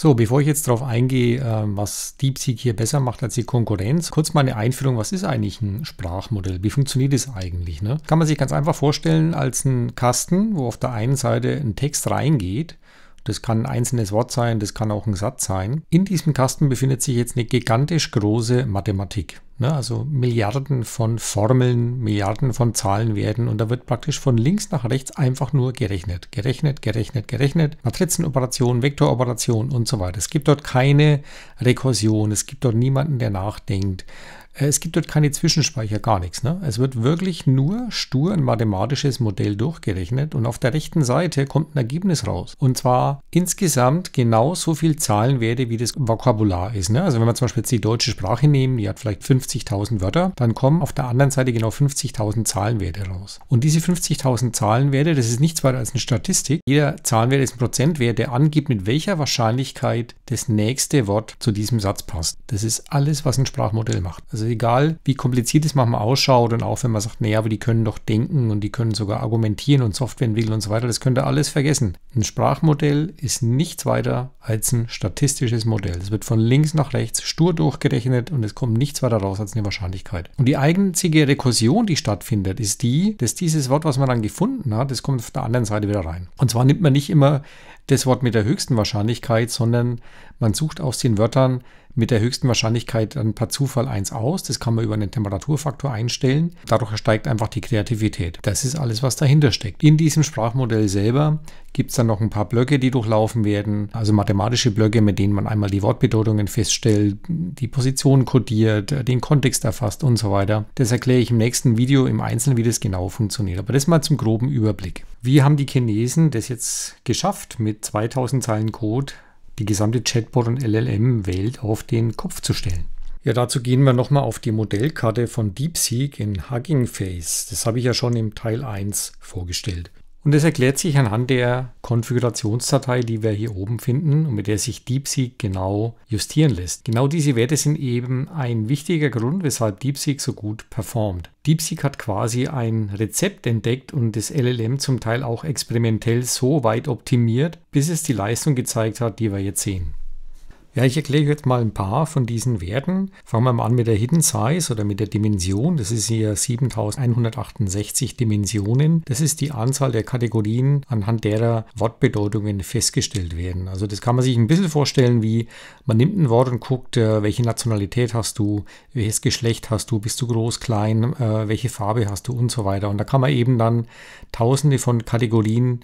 So, bevor ich jetzt darauf eingehe, äh, was DeepSeek hier besser macht als die Konkurrenz, kurz mal eine Einführung, was ist eigentlich ein Sprachmodell? Wie funktioniert es eigentlich? Ne? Kann man sich ganz einfach vorstellen als einen Kasten, wo auf der einen Seite ein Text reingeht das kann ein einzelnes Wort sein, das kann auch ein Satz sein. In diesem Kasten befindet sich jetzt eine gigantisch große Mathematik. Ne, also Milliarden von Formeln, Milliarden von Zahlenwerten und da wird praktisch von links nach rechts einfach nur gerechnet. Gerechnet, gerechnet, gerechnet. Matrizenoperation, Vektoroperation und so weiter. Es gibt dort keine Rekursion, es gibt dort niemanden, der nachdenkt. Es gibt dort keine Zwischenspeicher, gar nichts. Ne? Es wird wirklich nur stur ein mathematisches Modell durchgerechnet und auf der rechten Seite kommt ein Ergebnis raus. Und zwar insgesamt genau so viel Zahlenwerte, wie das Vokabular ist. Ne? Also wenn wir zum Beispiel jetzt die deutsche Sprache nehmen, die hat vielleicht 50.000 Wörter, dann kommen auf der anderen Seite genau 50.000 Zahlenwerte raus. Und diese 50.000 Zahlenwerte, das ist nichts weiter als eine Statistik. Jeder Zahlenwert ist ein Prozentwert, der angibt, mit welcher Wahrscheinlichkeit das nächste Wort zu diesem Satz passt. Das ist alles, was ein Sprachmodell macht. Also egal, wie kompliziert es manchmal ausschaut und auch wenn man sagt, naja, aber die können doch denken und die können sogar argumentieren und Software entwickeln und so weiter, das könnt ihr alles vergessen. Ein Sprachmodell ist nichts weiter als ein statistisches Modell. Es wird von links nach rechts stur durchgerechnet und es kommt nichts weiter raus als eine Wahrscheinlichkeit. Und die einzige Rekursion, die stattfindet, ist die, dass dieses Wort, was man dann gefunden hat, das kommt auf der anderen Seite wieder rein. Und zwar nimmt man nicht immer das Wort mit der höchsten Wahrscheinlichkeit, sondern man sucht aus den Wörtern mit der höchsten Wahrscheinlichkeit dann per Zufall eins aus. Das kann man über einen Temperaturfaktor einstellen. Dadurch steigt einfach die Kreativität. Das ist alles, was dahinter steckt. In diesem Sprachmodell selber gibt es dann noch ein paar Blöcke, die durchlaufen werden. Also mathematische Blöcke, mit denen man einmal die Wortbedeutungen feststellt, die Position kodiert, den Kontext erfasst und so weiter. Das erkläre ich im nächsten Video im Einzelnen, wie das genau funktioniert. Aber das mal zum groben Überblick. Wie haben die Chinesen das jetzt geschafft, mit 2000 Zeilen Code die gesamte Chatbot- und LLM-Welt auf den Kopf zu stellen. Ja, dazu gehen wir nochmal auf die Modellkarte von DeepSeek in Hugging Face. Das habe ich ja schon im Teil 1 vorgestellt. Und das erklärt sich anhand der Konfigurationsdatei, die wir hier oben finden und mit der sich DeepSeek genau justieren lässt. Genau diese Werte sind eben ein wichtiger Grund, weshalb DeepSeek so gut performt. DeepSeek hat quasi ein Rezept entdeckt und das LLM zum Teil auch experimentell so weit optimiert, bis es die Leistung gezeigt hat, die wir jetzt sehen. Ja, ich erkläre jetzt mal ein paar von diesen Werten. Fangen wir mal an mit der Hidden Size oder mit der Dimension. Das ist hier 7168 Dimensionen. Das ist die Anzahl der Kategorien, anhand derer Wortbedeutungen festgestellt werden. Also das kann man sich ein bisschen vorstellen, wie man nimmt ein Wort und guckt, äh, welche Nationalität hast du, welches Geschlecht hast du, bist du groß, klein, äh, welche Farbe hast du und so weiter. Und da kann man eben dann tausende von Kategorien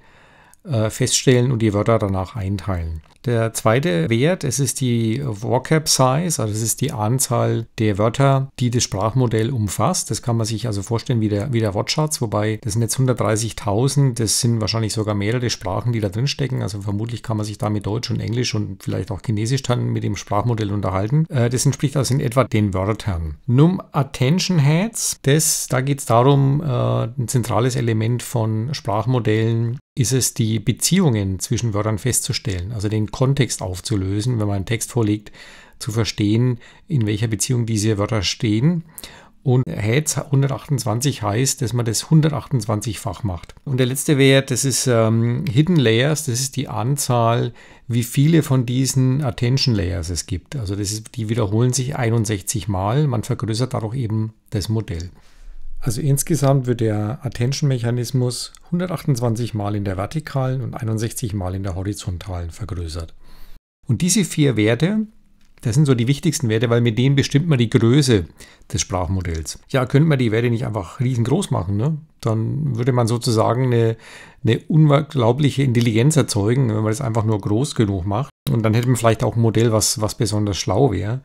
äh, feststellen und die Wörter danach einteilen. Der zweite Wert, es ist die Vocab Size, also es ist die Anzahl der Wörter, die das Sprachmodell umfasst. Das kann man sich also vorstellen wie der, wie der Wortschatz, wobei das sind jetzt 130.000, das sind wahrscheinlich sogar mehrere Sprachen, die da drin stecken. Also vermutlich kann man sich da mit Deutsch und Englisch und vielleicht auch Chinesisch dann mit dem Sprachmodell unterhalten. Äh, das entspricht also in etwa den Wörtern. Num Attention Heads, das, da geht es darum, äh, ein zentrales Element von Sprachmodellen ist es, die Beziehungen zwischen Wörtern festzustellen, also den Kontext aufzulösen, wenn man einen Text vorlegt, zu verstehen, in welcher Beziehung diese Wörter stehen. Und Heads 128 heißt, dass man das 128-fach macht. Und der letzte Wert, das ist ähm, Hidden Layers, das ist die Anzahl, wie viele von diesen Attention Layers es gibt. Also ist, die wiederholen sich 61 Mal, man vergrößert dadurch eben das Modell. Also insgesamt wird der Attention-Mechanismus 128 Mal in der vertikalen und 61 Mal in der horizontalen vergrößert. Und diese vier Werte, das sind so die wichtigsten Werte, weil mit denen bestimmt man die Größe des Sprachmodells. Ja, könnte man die Werte nicht einfach riesengroß machen, ne? dann würde man sozusagen eine, eine unglaubliche Intelligenz erzeugen, wenn man das einfach nur groß genug macht. Und dann hätte man vielleicht auch ein Modell, was, was besonders schlau wäre.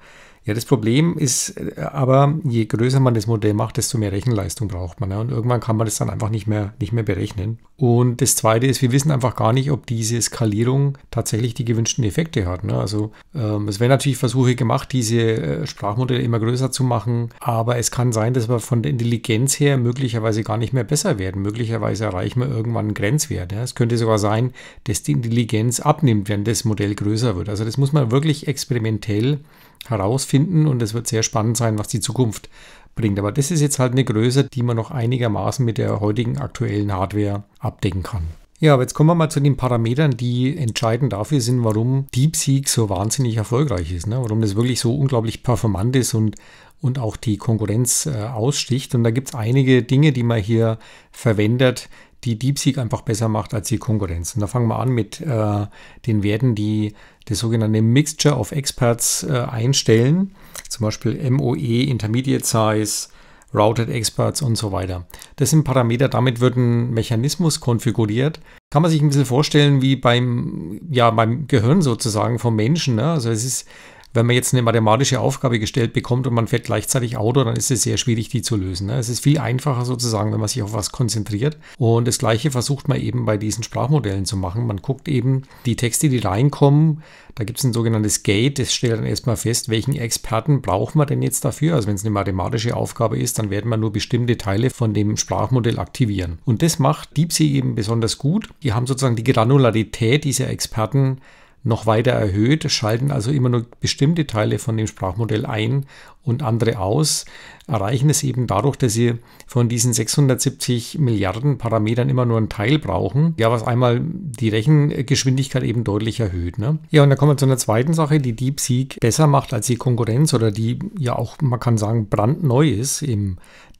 Ja, das Problem ist äh, aber, je größer man das Modell macht, desto mehr Rechenleistung braucht man. Ja? Und irgendwann kann man das dann einfach nicht mehr, nicht mehr berechnen. Und das Zweite ist, wir wissen einfach gar nicht, ob diese Skalierung tatsächlich die gewünschten Effekte hat. Ne? Also ähm, es werden natürlich Versuche gemacht, diese äh, Sprachmodelle immer größer zu machen, aber es kann sein, dass wir von der Intelligenz her möglicherweise gar nicht mehr besser werden. Möglicherweise erreichen wir irgendwann einen Grenzwert. Ja? Es könnte sogar sein, dass die Intelligenz abnimmt, wenn das Modell größer wird. Also das muss man wirklich experimentell herausfinden und es wird sehr spannend sein, was die Zukunft bringt. Aber das ist jetzt halt eine Größe, die man noch einigermaßen mit der heutigen aktuellen Hardware abdecken kann. Ja, aber jetzt kommen wir mal zu den Parametern, die entscheidend dafür sind, warum DeepSeek so wahnsinnig erfolgreich ist, ne? warum das wirklich so unglaublich performant ist und, und auch die Konkurrenz äh, aussticht. Und da gibt es einige Dinge, die man hier verwendet, die DeepSeek einfach besser macht als die Konkurrenz. Und da fangen wir an mit äh, den Werten, die das sogenannte Mixture of Experts äh, einstellen, zum Beispiel MOE, Intermediate Size, Routed Experts und so weiter. Das sind Parameter, damit wird ein Mechanismus konfiguriert. Kann man sich ein bisschen vorstellen wie beim, ja, beim Gehirn sozusagen vom Menschen. Ne? Also es ist wenn man jetzt eine mathematische Aufgabe gestellt bekommt und man fährt gleichzeitig Auto, dann ist es sehr schwierig, die zu lösen. Ne? Es ist viel einfacher sozusagen, wenn man sich auf was konzentriert. Und das Gleiche versucht man eben bei diesen Sprachmodellen zu machen. Man guckt eben die Texte, die reinkommen. Da gibt es ein sogenanntes Gate. Das stellt dann erstmal fest, welchen Experten braucht man denn jetzt dafür. Also wenn es eine mathematische Aufgabe ist, dann werden wir nur bestimmte Teile von dem Sprachmodell aktivieren. Und das macht DeepSea eben besonders gut. Die haben sozusagen die Granularität dieser Experten noch weiter erhöht, schalten also immer nur bestimmte Teile von dem Sprachmodell ein und andere aus, erreichen es eben dadurch, dass sie von diesen 670 Milliarden Parametern immer nur einen Teil brauchen, ja, was einmal die Rechengeschwindigkeit eben deutlich erhöht. Ne? Ja, und dann kommen wir zu einer zweiten Sache, die DeepSeek besser macht als die Konkurrenz oder die ja auch, man kann sagen, brandneu ist im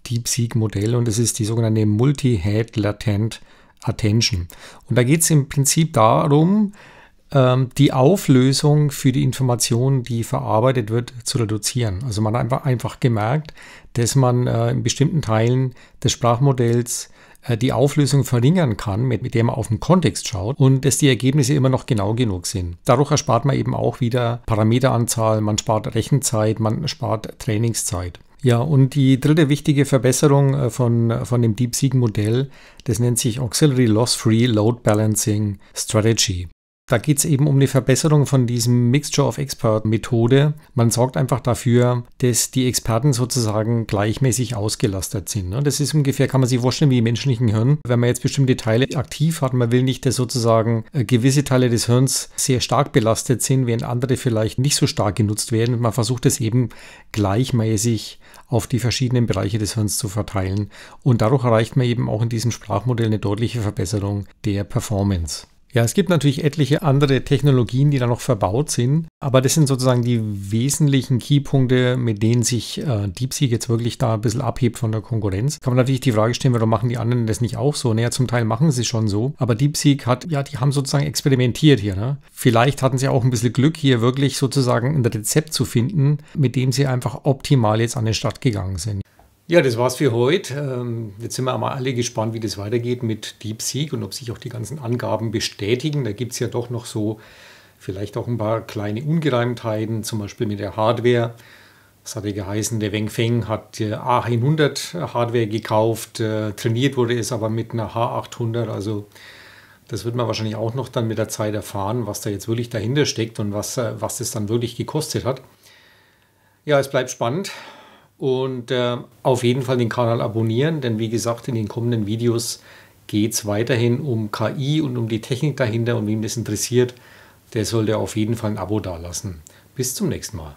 DeepSeek-Modell und das ist die sogenannte Multi-Head Latent Attention. Und da geht es im Prinzip darum, ähm, die Auflösung für die Information, die verarbeitet wird, zu reduzieren. Also man hat einfach, einfach gemerkt, dass man äh, in bestimmten Teilen des Sprachmodells äh, die Auflösung verringern kann, mit, mit der man auf den Kontext schaut und dass die Ergebnisse immer noch genau genug sind. Dadurch erspart man eben auch wieder Parameteranzahl, man spart Rechenzeit, man spart Trainingszeit. Ja, und die dritte wichtige Verbesserung äh, von, von dem DeepSeek-Modell, das nennt sich Auxiliary Loss-Free Load Balancing Strategy. Da geht es eben um eine Verbesserung von diesem Mixture of Expert Methode. Man sorgt einfach dafür, dass die Experten sozusagen gleichmäßig ausgelastet sind. Ne? Das ist ungefähr, kann man sich vorstellen, wie im menschlichen Hirn. Wenn man jetzt bestimmte Teile aktiv hat, man will nicht, dass sozusagen äh, gewisse Teile des Hirns sehr stark belastet sind, während andere vielleicht nicht so stark genutzt werden. man versucht es eben gleichmäßig auf die verschiedenen Bereiche des Hirns zu verteilen. Und dadurch erreicht man eben auch in diesem Sprachmodell eine deutliche Verbesserung der Performance. Ja, es gibt natürlich etliche andere Technologien, die da noch verbaut sind, aber das sind sozusagen die wesentlichen Keypunkte, mit denen sich äh, DeepSeek jetzt wirklich da ein bisschen abhebt von der Konkurrenz. Kann man natürlich die Frage stellen, warum machen die anderen das nicht auch so? Naja, zum Teil machen sie schon so, aber DeepSeek hat, ja, die haben sozusagen experimentiert hier. Ne? Vielleicht hatten sie auch ein bisschen Glück, hier wirklich sozusagen ein Rezept zu finden, mit dem sie einfach optimal jetzt an den Start gegangen sind. Ja, das war's für heute. Ähm, jetzt sind wir aber alle gespannt, wie das weitergeht mit DeepSeek und ob sich auch die ganzen Angaben bestätigen. Da gibt es ja doch noch so vielleicht auch ein paar kleine Ungereimtheiten, zum Beispiel mit der Hardware. Das hatte geheißen, der Weng Feng hat äh, A100 Hardware gekauft, äh, trainiert wurde es aber mit einer H800. Also das wird man wahrscheinlich auch noch dann mit der Zeit erfahren, was da jetzt wirklich dahinter steckt und was, äh, was das dann wirklich gekostet hat. Ja, es bleibt spannend. Und äh, auf jeden Fall den Kanal abonnieren, denn wie gesagt, in den kommenden Videos geht es weiterhin um KI und um die Technik dahinter. Und wem das interessiert, der sollte auf jeden Fall ein Abo dalassen. Bis zum nächsten Mal.